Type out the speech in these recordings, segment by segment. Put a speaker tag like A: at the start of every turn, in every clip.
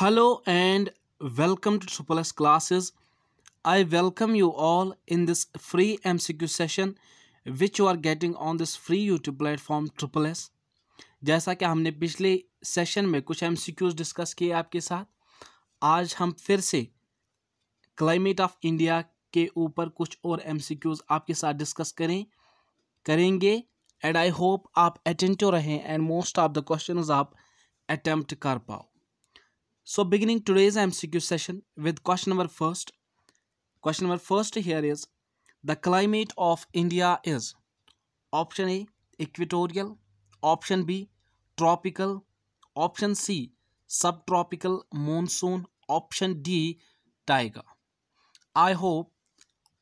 A: Hello and welcome to Superless classes. I welcome you all in this free MCQ session which you are getting on this free YouTube platform Triple जैसा कि हमने पिछले session में कुछ M discuss किए आपके साथ आज हम फिर से क्लाइमेट ऑफ इंडिया के ऊपर कुछ और एम आपके साथ डिस्कस करें करेंगे एंड आई होप आप अटेंटिव रहें and most of the question आप अटैम्प्ट कर पाओ So beginning today's MCQ session with question number first. Question number first here is the climate of India is option A equatorial, option B tropical, option C subtropical monsoon, option D tiger. I hope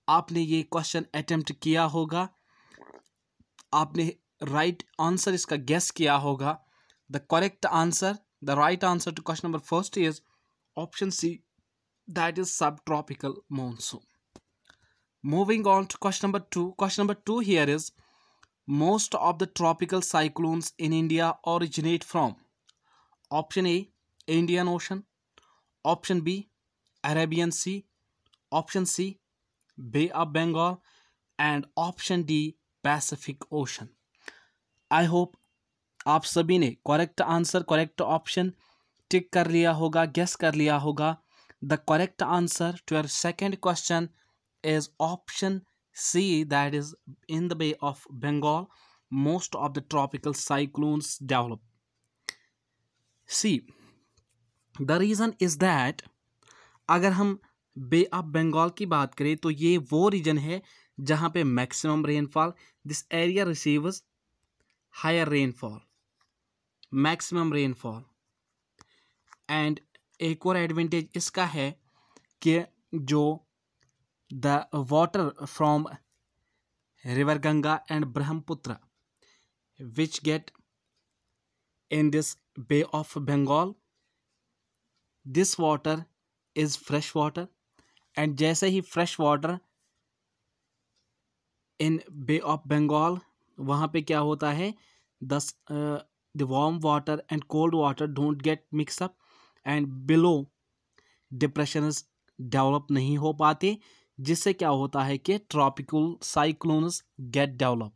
A: आपने ये question attempt किया होगा आपने right answer इसका guess किया होगा the correct answer The right answer to question number first is option C, that is subtropical monsoon. Moving on to question number two. Question number two here is most of the tropical cyclones in India originate from option A, Indian Ocean, option B, Arabian Sea, option C, Bay of Bengal, and option D, Pacific Ocean. I hope आप सभी ने correct answer correct option tick कर लिया होगा guess कर लिया होगा the correct answer to your second question is option C that is in the bay of Bengal most of the tropical cyclones develop C the reason is that अगर हम बे of Bengal की बात करें तो ये वो रीजन है जहाँ पे maximum rainfall this area receives higher rainfall maximum rainfall and एक और एडवांटेज इसका है कि जो the water from river Ganga and Brahmaputra which get in this bay of Bengal this water is fresh water and जैसे ही fresh water in bay of Bengal वहाँ पे क्या होता है दस the warm water and cold water don't get mixed up and below depressions develop नहीं हो पाते जिससे क्या होता है कि tropical cyclones get develop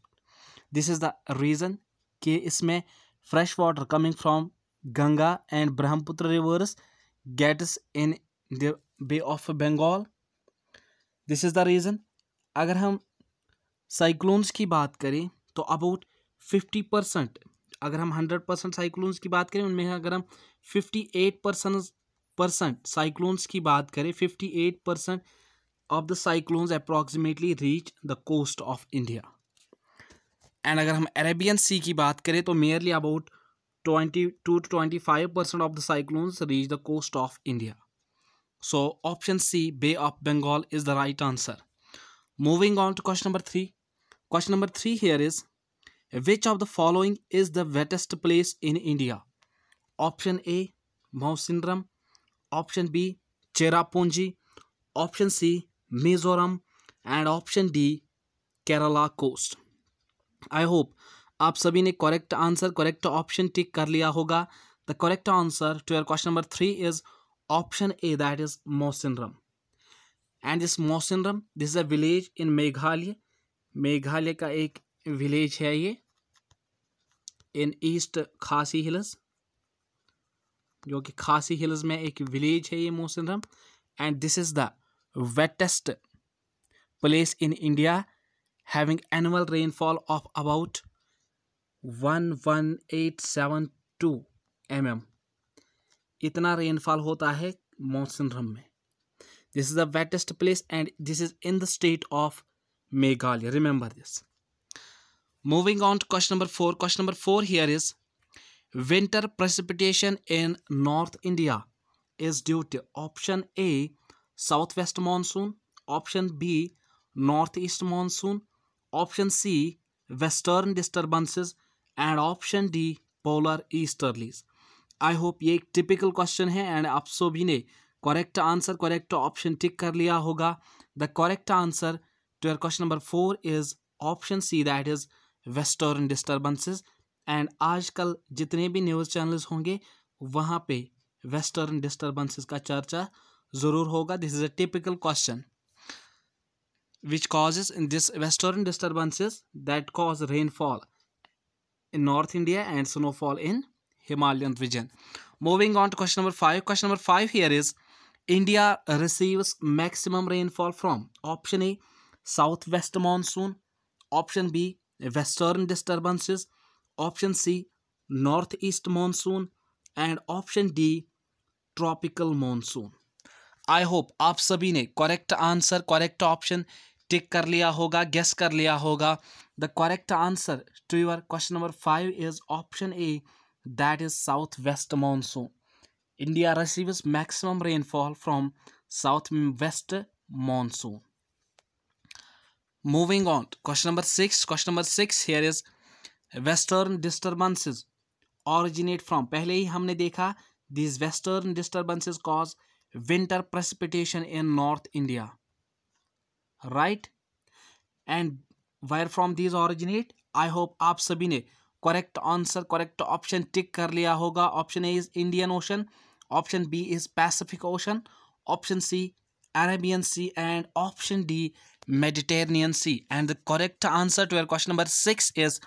A: this is the reason कि इसमें fresh water coming from Ganga and Brahmaputra rivers gets in the bay of Bengal this is the reason अगर हम साइक्लोन्स की बात करें तो अबाउट फिफ्टी परसेंट अगर हम हंड्रेड परसेंट साइक्लोन्स की बात करें उनमें अगर हम fifty eight percent percent cyclones की बात करें fifty eight percent of the cyclones approximately reach the coast of India and अगर हम अरेबियन सी की बात करें तो merely about twenty two to twenty five percent of the cyclones reach the coast of India so option C bay of Bengal is the right answer moving on to question number three question number three here is Which of the following is the wettest place in India? Option A, Mount Syndrome. Option B, Cherrapunji. Option C, Mizoram. And option D, Kerala coast. I hope आप सभी ने correct answer correct option tick कर लिया होगा the correct answer to your question number three is option A that is Mosinram. And this Mosinram, this is a village in Meghalaya. Meghalaya का एक village है ये इन ईस्ट खासी hills जो कि खासी हिल्स में एक विलेज है ये Mawsynram and this is the wettest place in India having annual rainfall of about one one eight seven two M M इतना रेनफॉल होता है मौसनरम में this is the wettest place and this is in the state of Meghalaya remember this Moving on to question number 4. Question number 4 here is winter precipitation in North India is due to option A southwest monsoon, option B northeast monsoon, option C western disturbances and option D polar easterlies. I hope ये typical question question and and आप correct answer, correct option correct option tick कर लिया होगा the correct answer to your question number four is western disturbances and आजकल जितने भी news channels होंगे वहाँ पे वेस्टर्न डिस्टर्बेंसेस का चर्चा ज़रूर होगा this is a typical question which cause in this western disturbances that cause rainfall in north India and snowfall in Himalayan region moving on to question number five question number five here is India receive maximum rainfall from option A south west monsoon option B western western option C north east monsoon and option D tropical monsoon I hope आप सभी ने correct answer correct option tick कर लिया होगा guess कर लिया होगा the correct answer to your question number five is option A that is south west monsoon India receives maximum rainfall from south west monsoon moving on question number 6 question number 6 here is western disturbances originate from pehle hi humne dekha these western disturbances cause winter precipitation in north india right and where from these originate i hope aap sabhi ne correct answer correct option tick kar liya hoga option a is indian ocean option b is pacific ocean option c Arabian Sea and option D Mediterranean Sea and the correct answer to your question number 6 is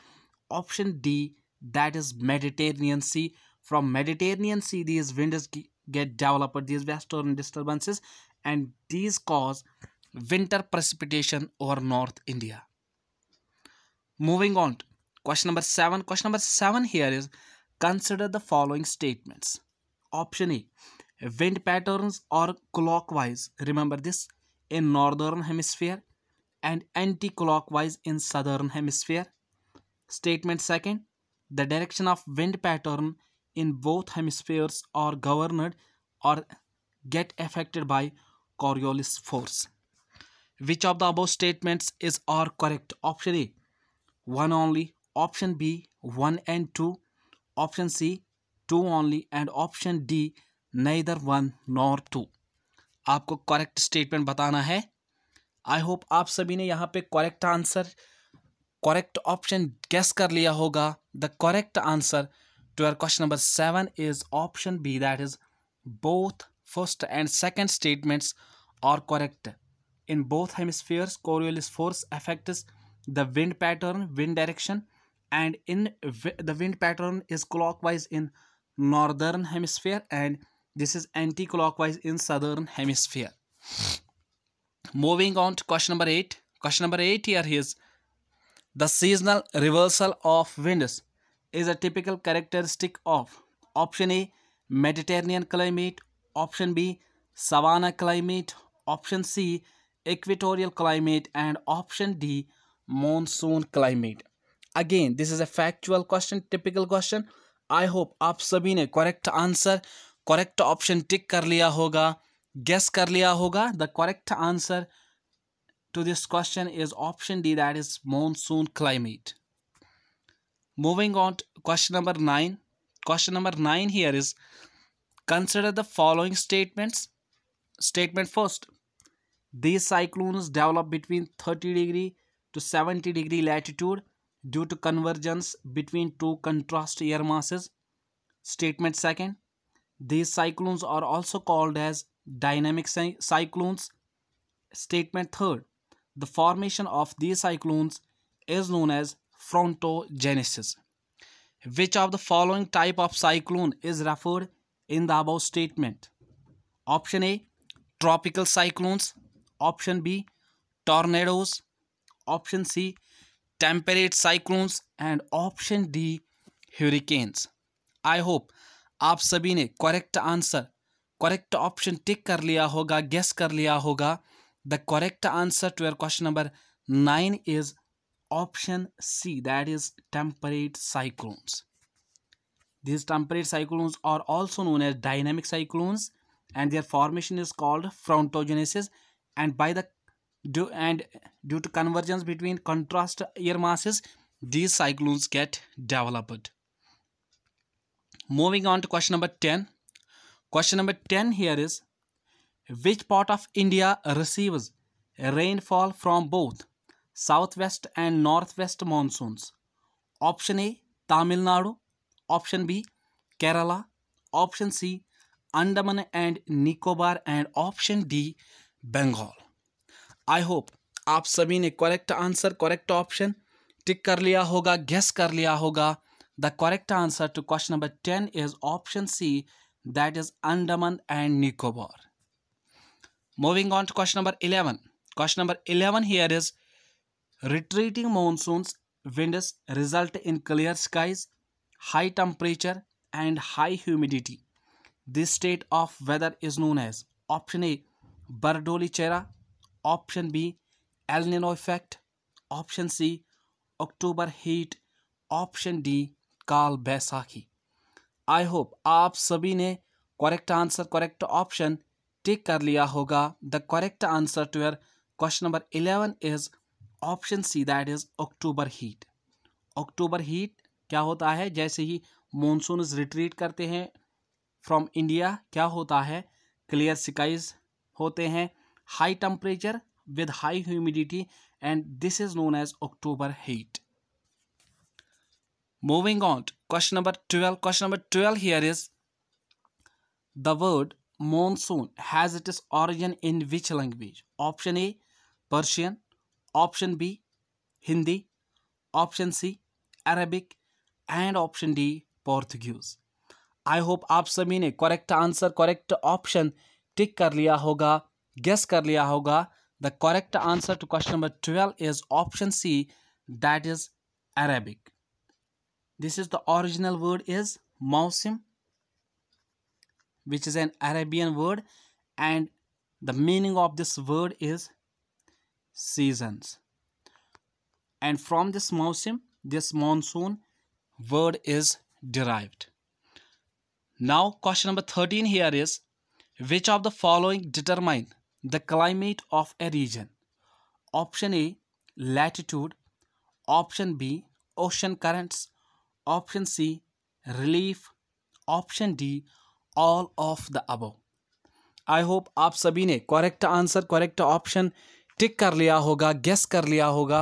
A: option D that is Mediterranean Sea from Mediterranean Sea these winds get developed these western disturbances and these cause winter precipitation over North India moving on question number 7 question number 7 here is consider the following statements option A wind patterns are clockwise remember this in northern hemisphere and anti-clockwise in southern hemisphere statement second the direction of wind pattern in both hemispheres are governed or get affected by Coriolis force. Which of the above statements is or correct? Option A, 1 only. Option B, 1 and 2. Option C, 2 only. And option D, neither one nor two आपको correct statement बताना है I hope आप सभी ने यहाँ पे correct answer correct option guess कर लिया होगा the correct answer to our question number seven is option B that is both first and second statements are correct in both hemispheres Coriolis force the wind pattern wind direction and in the wind pattern is clockwise in northern hemisphere and This is anti-clockwise in southern hemisphere. Moving on to question number 8. Question number 8 here is the seasonal reversal of winds is a typical characteristic of option A Mediterranean climate, option B savanna climate, option C equatorial climate and option D monsoon climate. Again, this is a factual question, typical question. I hope आप सभी ने correct answer correct option tick कर लिया होगा guess कर लिया होगा the correct answer to this question is option D that is monsoon climate moving on question number nine question number nine here is consider the following statements statement first this cyclones develop between thirty degree to seventy degree latitude due to convergence between two contrast air masses statement second These cyclones are also called as dynamic cyclones. Statement third, the formation of these cyclones is known as frontogenesis. Which of the following type of cyclone is referred in the above statement? Option A, tropical cyclones. Option B, tornadoes. Option C, temperate cyclones. And option D, hurricanes. I hope आप सभी ने correct answer correct option tick कर लिया होगा guess कर लिया होगा the correct answer to your question number nine is option C that is temperate cyclones this temperate cyclones are also known as dynamic cyclones and their formation is called frontogenesis and by the due and due to convergence between contrast air masses these cyclones get developed Moving on to question number 10. Question number 10 here is Which part of India receives rainfall from both southwest and northwest monsoons? Option A Tamil Nadu, option B Kerala, option C Andaman and Nicobar and option D bengal i hope आप सभी ने correct answer correct option tick कर लिया होगा guess कर लिया होगा The correct answer to question number 10 is option C, that is Andaman and Nicobar. Moving on to question number 11. Question number 11 here is retreating monsoons, winds result in clear skies, high temperature and high humidity. This state of weather is known as option A, Bardoli Chera, option B, El Nino effect, option C, October heat, option D, काल बैसाखी आई hope आप सभी ने correct answer correct option tick कर लिया होगा the correct answer to your question number eleven is option C that is October heat October heat क्या होता है जैसे ही मानसून रिट्रीट करते हैं फ्रॉम इंडिया क्या होता है क्लियर स्काइज होते हैं high temperature with high humidity and this is known as October heat moving on to question number 12 question number 12 here is the word monsoon has its origin in which language option a persian option b hindi option c arabic and option d portuguese i hope aap sabhi ne correct answer correct option tick kar guess kar the correct answer to question number 12 is option c that is arabic this is the original word is mausim which is an Arabian word and the meaning of this word is seasons. And from this mausim, this monsoon word is derived. Now question number 13 here is which of the following determine the climate of a region? Option A latitude, option B ocean currents, option C relief option D all of the above I hope आप सभी ने correct answer correct option tick कर लिया होगा guess कर लिया होगा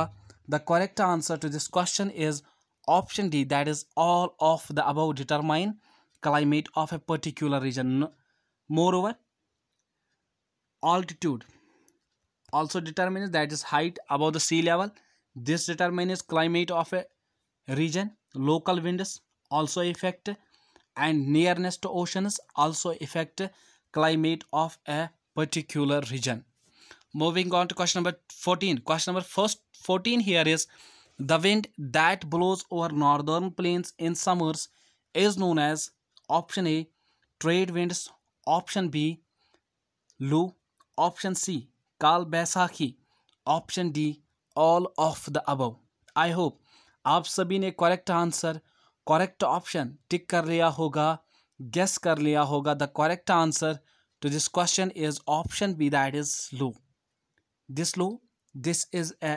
A: the correct answer to this question is option D that is all of the above determine climate of a particular region moreover altitude also determine that is height above the sea level this determine is climate of a reason local winds also affect and nearness to oceans also affect climate of a particular region moving on to question number 14 question number first 14 here is the wind that blows over northern plains in summers is known as option a trade winds option b lu option c kal option d all of the above i hope आप सभी ने correct answer correct option tick कर लिया होगा guess कर लिया होगा the correct answer to this question is option B that is loo this loo this is a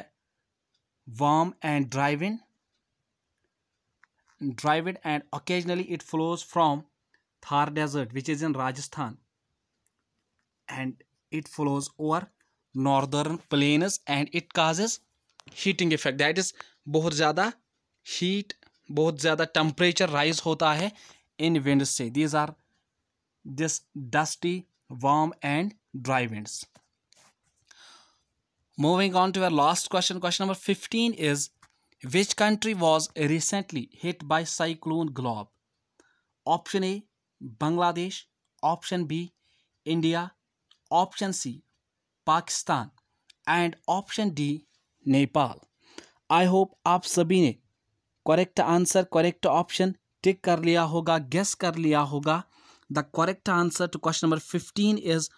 A: warm and driving driving and occasionally it flows from Thar desert which is in Rajasthan and it flows over northern plains and it cause is heating effect that is बहुत ज़्यादा heat बहुत ज़्यादा temperature rise होता है इन winds से these are this dusty warm and dry winds moving on to uh last question question number fifteen is which country was recently hit by cyclone Gulab option A Bangladesh option B India option C Pakistan and option D Nepal I hope आप सभी ने correct answer correct option tick कर लिया होगा guess कर लिया होगा the correct answer to question number fifteen is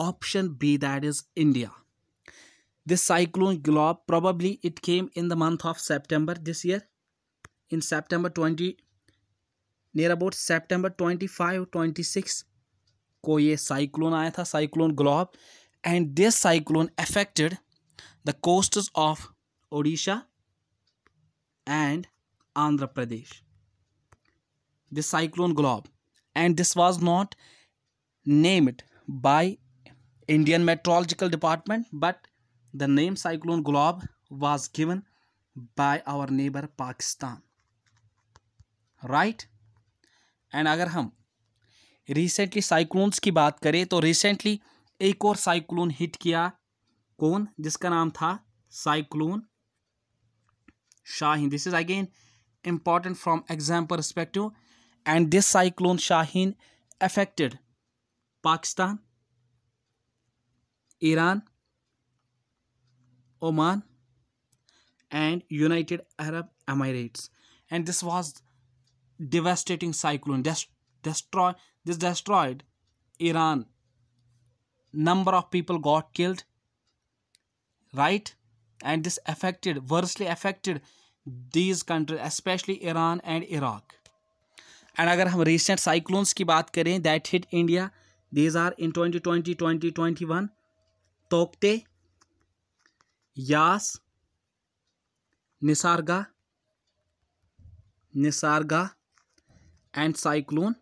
A: option B that is India this cyclone Gulab probably it came in the month of September this year in September twenty near about September twenty five twenty six को ये cyclone आया था cyclone Gulab and this cyclone affected the coast of Odisha and Andhra Pradesh. The cyclone globe and this was not named by Indian Meteorological Department but the name cyclone globe was given by our neighbor Pakistan. Right, and अगर हम recently cyclones की बात करें तो recently एक और cyclone hit किया कौन जिसका नाम था cyclone Shaheen. This is again important from exam perspective. And this cyclone Shaheen affected Pakistan, Iran, Oman and United Arab Emirates. And this was devastating cyclone. Dest destroy this destroyed Iran. Number of people got killed. Right? and this affected worsely affected these countries especially iran and iraq and agar hum recent cyclones ki baat kare that hit india these are in 2020 2021 tokte yas nisarga nisarga and cyclone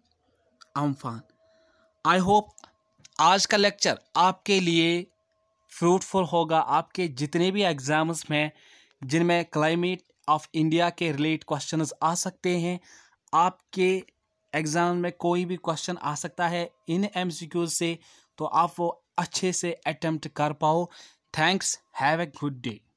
A: amphan i hope आज का lecture आपके लिए fruitful होगा आपके जितने भी exams में जिनमें क्लाइमेट ऑफ इंडिया के रिलेट क्वेश्चन आ सकते हैं आपके एग्ज़ाम में कोई भी क्वेश्चन आ सकता है इन एम से तो आप वो अच्छे से अटैम्प्ट कर पाओ thanks have a good day